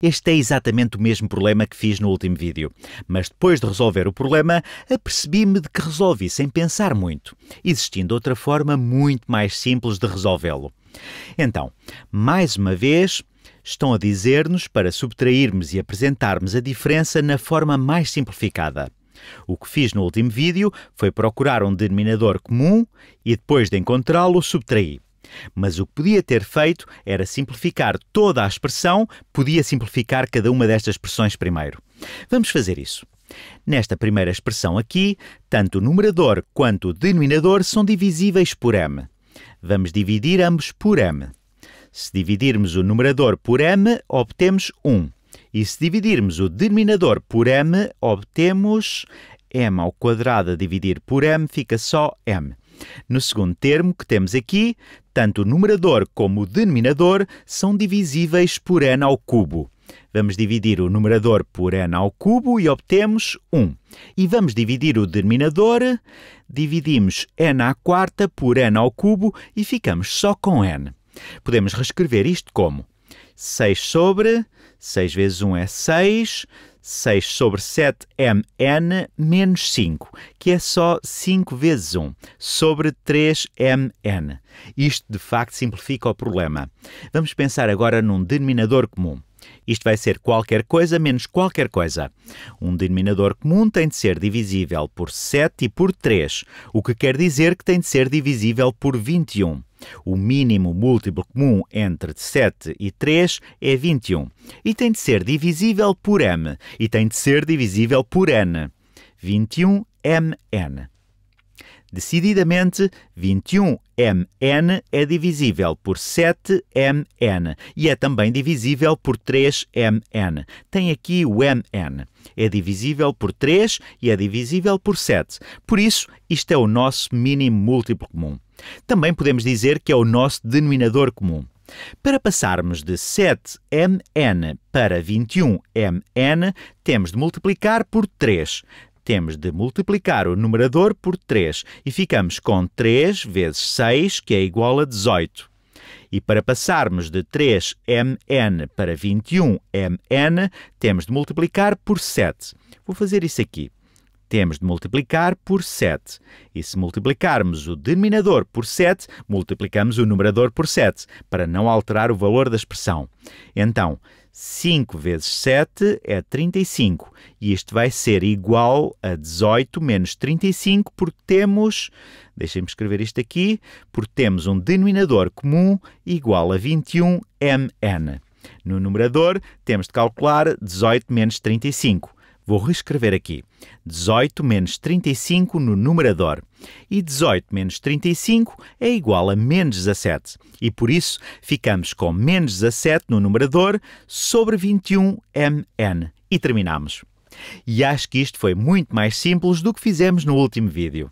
Este é exatamente o mesmo problema que fiz no último vídeo, mas depois de resolver o problema, apercebi-me de que resolvi sem pensar muito, existindo outra forma muito mais simples de resolvê-lo. Então, mais uma vez, estão a dizer-nos para subtrairmos e apresentarmos a diferença na forma mais simplificada. O que fiz no último vídeo foi procurar um denominador comum e depois de encontrá-lo, subtraí. Mas o que podia ter feito era simplificar toda a expressão, podia simplificar cada uma destas expressões primeiro. Vamos fazer isso. Nesta primeira expressão aqui, tanto o numerador quanto o denominador são divisíveis por m. Vamos dividir ambos por m. Se dividirmos o numerador por m, obtemos 1. E se dividirmos o denominador por m, obtemos m ao quadrado a dividir por m fica só m. No segundo termo que temos aqui, tanto o numerador como o denominador são divisíveis por n ao cubo. Vamos dividir o numerador por n ao cubo e obtemos 1. E vamos dividir o denominador, dividimos n à quarta por n ao cubo e ficamos só com n. Podemos reescrever isto como 6 sobre 6 vezes 1 é 6, 6 sobre 7 mn menos 5, que é só 5 vezes 1, sobre 3 mn. Isto de facto simplifica o problema. Vamos pensar agora num denominador comum. Isto vai ser qualquer coisa menos qualquer coisa. Um denominador comum tem de ser divisível por 7 e por 3, o que quer dizer que tem de ser divisível por 21. O mínimo múltiplo comum entre 7 e 3 é 21 e tem de ser divisível por m e tem de ser divisível por n. 21 mn. Decididamente, 21mn é divisível por 7mn e é também divisível por 3mn. Tem aqui o mn. É divisível por 3 e é divisível por 7. Por isso, isto é o nosso mínimo múltiplo comum. Também podemos dizer que é o nosso denominador comum. Para passarmos de 7 mn para 21 mn, temos de multiplicar por 3. Temos de multiplicar o numerador por 3 e ficamos com 3 vezes 6, que é igual a 18. E para passarmos de 3 mn para 21 mn, temos de multiplicar por 7. Vou fazer isso aqui temos de multiplicar por 7. E se multiplicarmos o denominador por 7, multiplicamos o numerador por 7, para não alterar o valor da expressão. Então, 5 vezes 7 é 35, e isto vai ser igual a 18 menos 35, porque temos, deixem-me escrever isto aqui, porque temos um denominador comum igual a 21 mn. No numerador, temos de calcular 18 menos 35. Vou reescrever aqui. 18 menos 35 no numerador. E 18 menos 35 é igual a menos 17. E por isso ficamos com menos 17 no numerador sobre 21 mn. E terminamos. E acho que isto foi muito mais simples do que fizemos no último vídeo.